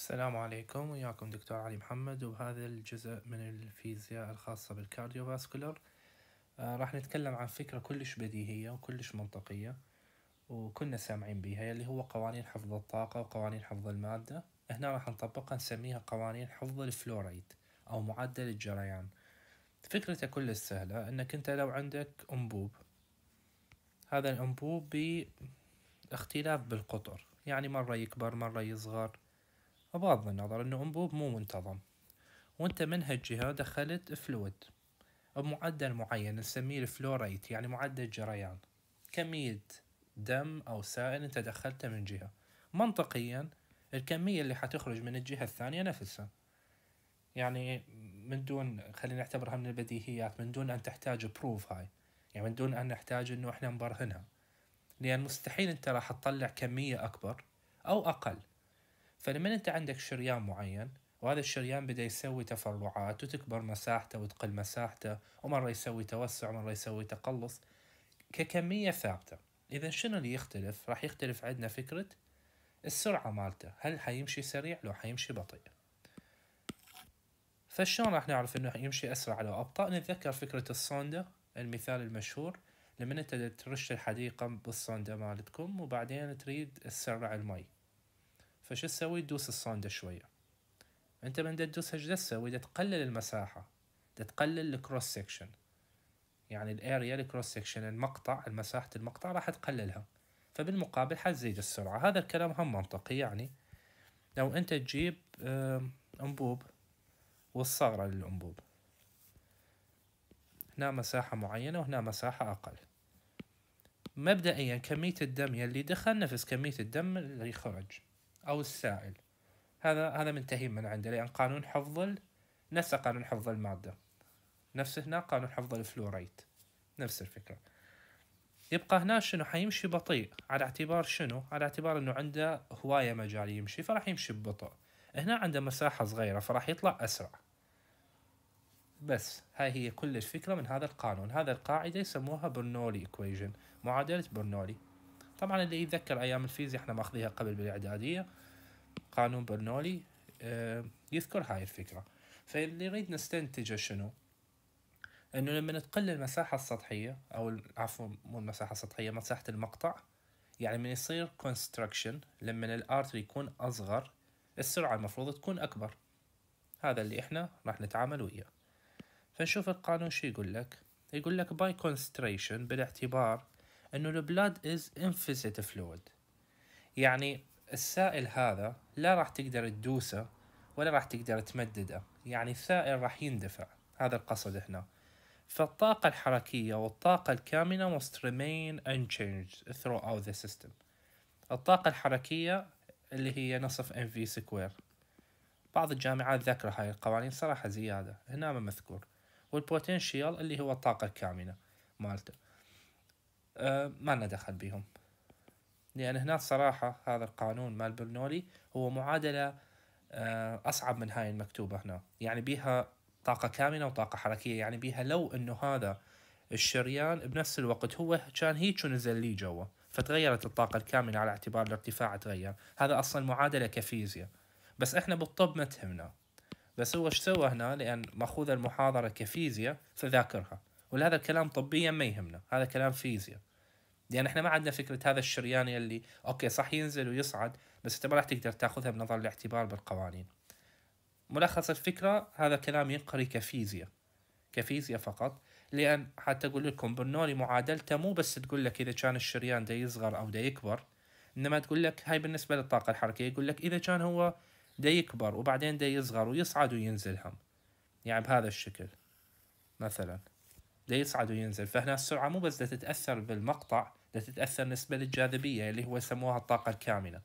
السلام عليكم وياكم دكتور علي محمد وهذا الجزء من الفيزياء الخاصة بالكارديوفاسكولر آه راح نتكلم عن فكرة كلش بديهية وكلش منطقية وكنا سامعين بيها اللي هو قوانين حفظ الطاقة وقوانين حفظ المادة هنا راح نطبقها نسميها قوانين حفظ الفلوريد أو معدل الجريان فكرته كلش سهلة انك انت لو عندك انبوب هذا الانبوب باختلاف بالقطر يعني مرة يكبر مرة يصغر بغض النظر انه انبوب مو منتظم وانت من هالجهة دخلت فلويد بمعدل معين نسميه الفلوريت يعني معدل جريان كمية دم او سائل انت دخلته من جهة منطقيا الكمية اللي حتخرج من الجهة الثانية نفسها يعني من دون خلينا نعتبرها من البديهيات من دون ان تحتاج بروف هاي يعني من دون ان نحتاج انه احنا نبرهنها لان مستحيل انت راح تطلع كمية اكبر او اقل فلما انت عندك شريان معين وهذا الشريان بدا يسوي تفرعات وتكبر مساحته وتقل مساحته ومرة يسوي توسع ومرة يسوي تقلص ككمية ثابتة إذا شنو اللي يختلف راح يختلف عندنا فكرة السرعة مالته هل حيمشي سريع لو حيمشي بطيء فشلون راح نعرف انه يمشي اسرع لو ابطا نتذكر فكرة الصوندة المثال المشهور لما انت ترش الحديقة بالصوندة مالتكم وبعدين تريد تسرع المي فشو تسوي تدوس الصوندة شوية انت من تدوسها شو تسوي تقلل المساحة تقلل الكروس سكشن يعني الاريا الكروس سكشن المقطع مساحة المقطع راح تقللها فبالمقابل حتزيد السرعة هذا الكلام هم منطقي يعني لو انت تجيب انبوب والثغرة للانبوب هنا مساحة معينة وهنا مساحة اقل مبدئيا كمية الدم يلي دخل نفس كمية الدم اللي خرج أو السائل هذا هذا منتهي من عنده لأن قانون حفظ نفسه قانون حفظ المادة نفسه هنا قانون حفظ الفلوريت نفس الفكرة يبقى هنا شنو حيمشي بطيء على اعتبار شنو على اعتبار انه عنده هواية مجال يمشي فراح يمشي ببطء هنا عنده مساحة صغيرة فراح يطلع أسرع بس هاي هي كل الفكرة من هذا القانون هذا القاعدة يسموها برنولي إكويجن معادلة برنولي طبعا اللي يتذكر ايام الفيزياء احنا ماخذيها قبل بالاعداديه قانون برنولي يذكر هاي الفكره فاللي نريد نستنتجه شنو انه لما تقل المساحه السطحيه او عفوا مو المساحه السطحيه مساحه المقطع يعني من يصير كونستراكشن لما الارتري يكون اصغر السرعه المفروض تكون اكبر هذا اللي احنا راح نتعامل وياه فنشوف القانون شو يقول لك يقول لك باي كونستريشن بالاعتبار انه البلاد از انفيسيت فلويد يعني السائل هذا لا راح تقدر تدوسه ولا راح تقدر تمدده يعني السائل راح يندفع هذا القصد هنا فالطاقة الحركية والطاقة الكامنة must remain unchanged throughout the system الطاقة الحركية اللي هي نصف mv سكوير بعض الجامعات ذكر هاي القوانين صراحة زيادة هنا ما مذكور والبوتنشيال اللي هو الطاقة الكامنة مالته آه، ما لنا دخل بهم لأن هنا الصراحة هذا القانون مال برنولي هو معادلة آه، أصعب من هاي المكتوبة هنا يعني بيها طاقة كامنة وطاقة حركية يعني بيها لو أنه هذا الشريان بنفس الوقت هو كان هيك ونزل لي جوا فتغيرت الطاقة الكامنة على اعتبار الارتفاع تغير هذا أصلا معادلة كفيزياء بس إحنا بالطب ما تهمنا بس هو ايش سوى هنا لأن مأخوذ المحاضرة كفيزياء فذاكرها ولهذا الكلام طبيا ما يهمنا هذا كلام فيزياء لان احنا ما عندنا فكره هذا الشريان اللي اوكي صح ينزل ويصعد بس انت ما راح تقدر تاخذها بنظر الاعتبار بالقوانين ملخص الفكره هذا كلام ينقري كفيزياء كفيزياء فقط لان حتى اقول لكم برنولي معادلته مو بس تقول لك اذا كان الشريان ده يصغر او ده يكبر انما تقول لك هاي بالنسبه للطاقه الحركيه يقول لك اذا كان هو ده يكبر وبعدين ده يصغر ويصعد وينزل هم يعني بهذا الشكل مثلا ده يصعد وينزل فهنا السرعه مو بس ده تتاثر بالمقطع لتتأثر نسبة للجاذبيه اللي هو يسموها الطاقة الكامنة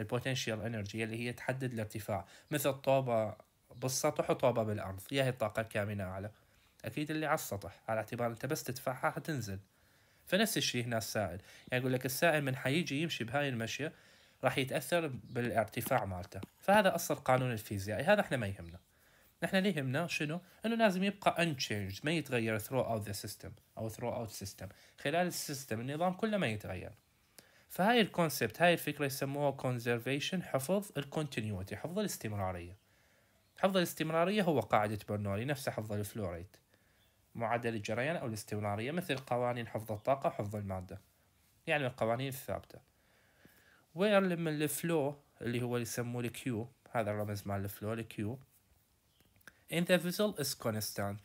البوتنشال انرجي اللي هي تحدد الارتفاع مثل طوبة بالسطح وطوبة بالأرض هي الطاقة الكامنة أعلى أكيد اللي على السطح على اعتبار أنت بس تدفعها حتنزل فنفس الشيء هنا السائل يعني يقول لك السائل من حيجي يمشي بهاي المشية راح يتأثر بالارتفاع مالته فهذا أصل قانون الفيزيائي هذا احنا ما يهمنا نحن اللي يهمنا شنو؟ انه لازم يبقى unchanged ما يتغير throughout اوت ذا system او throughout system خلال السيستم النظام كله ما يتغير فهاي الكونسبت هاي الفكره يسموها conservation حفظ الكونتينيوتي حفظ الاستمراريه حفظ الاستمراريه هو قاعده برنولي نفسه حفظ الفلوريت معدل الجريان او الاستمراريه مثل قوانين حفظ الطاقه وحفظ الماده يعني القوانين الثابته وير لما الفلو اللي هو اللي يسموه الكيو هذا الرمز مال الفلو الكيو indivisible is constant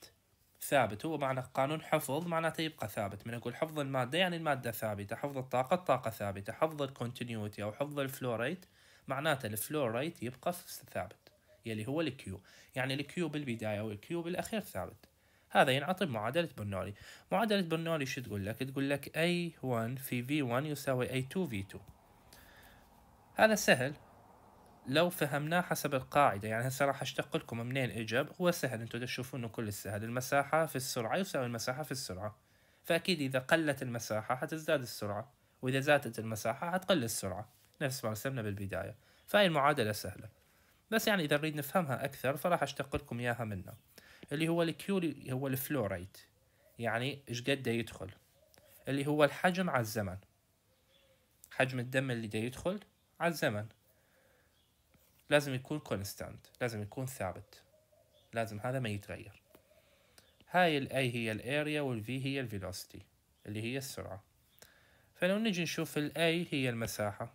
ثابت هو معنى قانون حفظ معناته يبقى ثابت من أقول حفظ المادة يعني المادة ثابتة حفظ الطاقة الطاقة ثابتة حفظ الكونتينيوتي أو حفظ الفلو ريت معناته الفلو ريت يبقى ثابت يلي هو الكيو يعني الكيو بالبداية والكيو بالأخير ثابت هذا ينعطي بمعادلة برنولي معادلة برنولي شو تقول لك تقول لك A1 في V1 يساوي A2 V2 هذا سهل لو فهمناه حسب القاعدة يعني هسه راح اشتق لكم منين اجب هو سهل انتم تشوفون انه كل السهل المساحة في السرعة يساوي المساحة في السرعة فأكيد إذا قلت المساحة حتزداد السرعة وإذا زادت المساحة حتقل السرعة نفس ما رسمنا بالبداية فهي المعادلة سهلة بس يعني إذا نريد نفهمها أكثر فراح أشتق لكم إياها منها اللي هو الكيو هو الفلو ريت يعني إيش قد يدخل اللي هو الحجم على الزمن حجم الدم اللي دا يدخل على الزمن لازم يكون كونستانت لازم يكون ثابت لازم هذا ما يتغير هاي ال A هي الاريا وال V هي الفيلوسيتي اللي هي السرعة فلو نجي نشوف ال A هي المساحة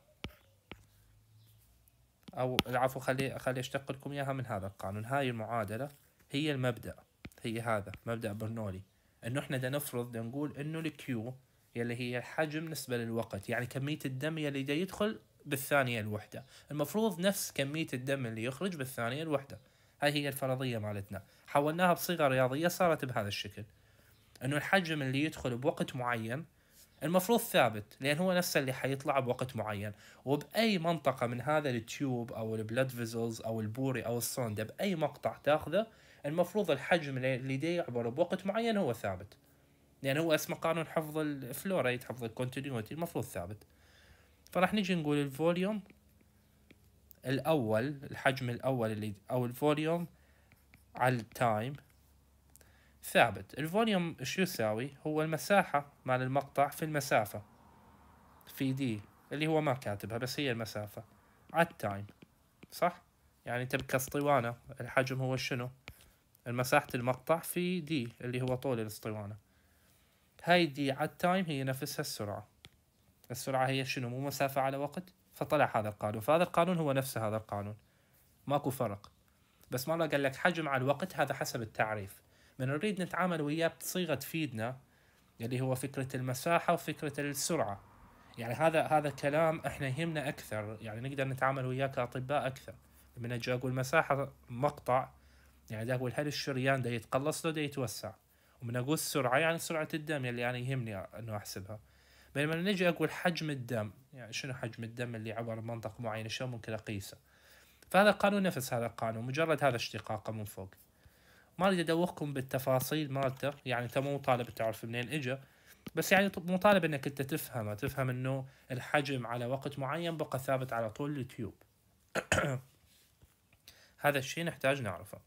أو العفو خلي خلي أشتق لكم إياها من هذا القانون هاي المعادلة هي المبدأ هي هذا مبدأ برنولي إنه إحنا دا نفرض دا نقول إنه الكيو يلي هي الحجم نسبة للوقت يعني كمية الدم يلي دا يدخل بالثانية الوحدة المفروض نفس كمية الدم اللي يخرج بالثانية الوحدة هاي هي الفرضية مالتنا حولناها بصيغة رياضية صارت بهذا الشكل انه الحجم اللي يدخل بوقت معين المفروض ثابت لان هو نفسه اللي حيطلع بوقت معين وباي منطقه من هذا التيوب او البلاد فيزلز او البوري او الصونده باي مقطع تاخذه المفروض الحجم اللي دي يعبر بوقت معين هو ثابت لان هو اسمه قانون حفظ الفلوريت حفظ الكونتينيوتي المفروض ثابت فراح نجي نقول الفوليوم الأول الحجم الأول اللي أو الفوليوم على التايم ثابت الفوليوم شو يساوي هو المساحة مال المقطع في المسافة في دي اللي هو ما كاتبها بس هي المسافة على التايم صح يعني تبقى اسطوانة الحجم هو شنو المساحة المقطع في دي اللي هو طول الاسطوانة هاي دي على التايم هي نفسها السرعة السرعة هي شنو مو مسافة على وقت فطلع هذا القانون فهذا القانون هو نفسه هذا القانون ماكو فرق بس مرة قال لك حجم على الوقت هذا حسب التعريف من نريد نتعامل وياه بصيغة تفيدنا اللي هو فكرة المساحة وفكرة السرعة يعني هذا هذا كلام احنا يهمنا اكثر يعني نقدر نتعامل وياه كاطباء اكثر لما اجي اقول مساحة مقطع يعني دا اقول هل الشريان دا يتقلص له دا يتوسع ومن اقول السرعة يعني سرعة الدم اللي انا يعني يهمني انه احسبها بينما نجي اقول حجم الدم يعني شنو حجم الدم اللي عبر منطقه معينه شلون ممكن اقيسه فهذا القانون نفس هذا القانون مجرد هذا اشتقاقه من فوق ما اريد ادوخكم بالتفاصيل مالته يعني انت مو طالب تعرف منين اجى بس يعني مو طالب انك انت تفهمه تفهم انه الحجم على وقت معين بقى ثابت على طول اليوتيوب هذا الشيء نحتاج نعرفه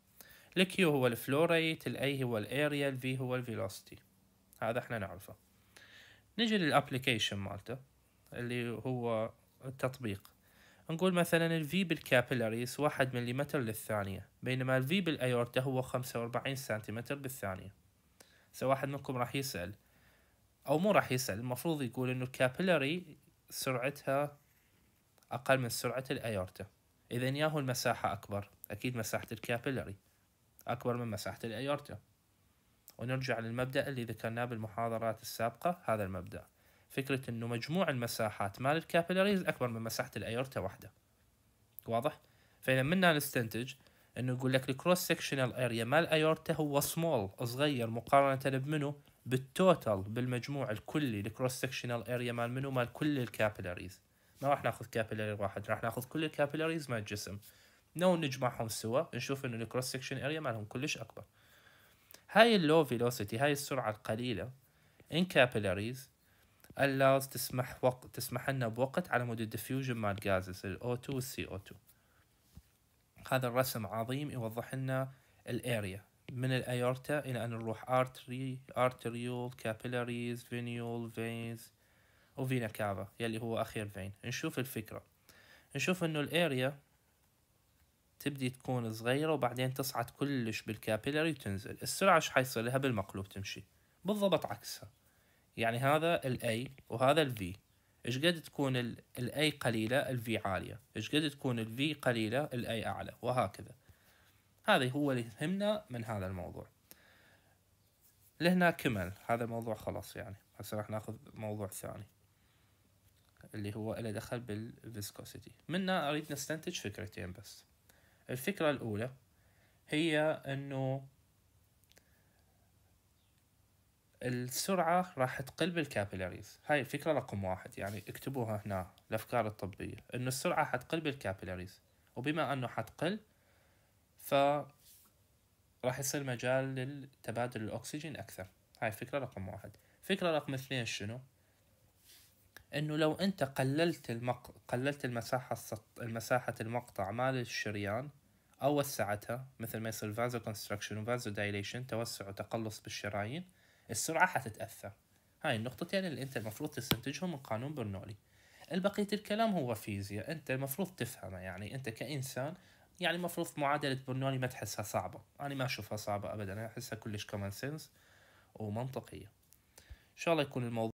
الكيو هو الفلوريت الاي هو الاريا الفي هو الفيلوسيتي هذا احنا نعرفه نجي للابلكيشن مالته اللي هو التطبيق نقول مثلا الفي بالكابيلاريز واحد مليمتر للثانية بينما الفي بالأيورتا هو خمسة وأربعين سنتيمتر بالثانية سواء واحد منكم راح يسأل أو مو راح يسأل المفروض يقول إنه الكابيلاري سرعتها أقل من سرعة الأيورتا إذا ياهو المساحة أكبر أكيد مساحة الكابيلاري أكبر من مساحة الأيورتا ونرجع للمبدأ اللي ذكرناه بالمحاضرات السابقة هذا المبدأ فكرة أنه مجموع المساحات مال الكابيلاريز أكبر من مساحة الأيورتا واحدة واضح؟ فإذا منا نستنتج أنه يقول لك الكروس سكشنال أريا مال الأيورتا هو سمول صغير مقارنة بمنه بالتوتال بالمجموع الكلي الكروس سكشنال أريا مال منه مال كل الكابيلاريز ما راح ناخذ كابيلاري واحد راح ناخذ كل الكابيلاريز مال الجسم نو نجمعهم سوا نشوف انه الكروس سكشن اريا مالهم كلش اكبر هاي اللو فيلوسيتي هاي السرعة القليلة ان كابيلاريز اللاز تسمح وقت تسمح لنا بوقت على مود الديفيوجن مال غازز ال O2 وال CO2 هذا الرسم عظيم يوضح لنا الاريا من الايورتا الى ان نروح ارتري ارتريول كابيلاريز فينيول فينز وفينا كافا يلي هو اخير فين نشوف الفكره نشوف انه الاريا تبدي تكون صغيرة وبعدين تصعد كلش بالكابيلاري وتنزل السرعة ايش حيصير لها بالمقلوب تمشي بالضبط عكسها يعني هذا الاي وهذا الفي ايش قد تكون الاي قليلة الفي عالية ايش قد تكون الفي قليلة الاي اعلى وهكذا هذا هو اللي يهمنا من هذا الموضوع لهنا كمل هذا الموضوع خلاص يعني هسه راح ناخذ موضوع ثاني اللي هو له دخل بالفيسكوسيتي منا اريد نستنتج فكرتين بس الفكرة الأولى هي أنه السرعة راح تقل بالكابيلاريز هاي الفكرة رقم واحد يعني اكتبوها هنا الأفكار الطبية أنه السرعة حتقل بالكابيلاريز وبما أنه حتقل ف راح يصير مجال للتبادل الأكسجين أكثر هاي الفكرة رقم واحد فكرة رقم اثنين شنو انه لو انت قللت المق... قللت المساحه السط... مساحه المقطع مال الشريان او وسعتها مثل ما يصير فازو كونستراكشن وفازو دايليشن توسع وتقلص بالشرايين السرعه حتتاثر هاي النقطتين اللي انت المفروض تستنتجهم من قانون برنولي البقية الكلام هو فيزياء انت المفروض تفهمه يعني انت كانسان يعني المفروض معادلة برنولي ما تحسها صعبة انا ما اشوفها صعبة ابدا انا احسها كلش كومن سنس ومنطقية ان شاء الله يكون الموضوع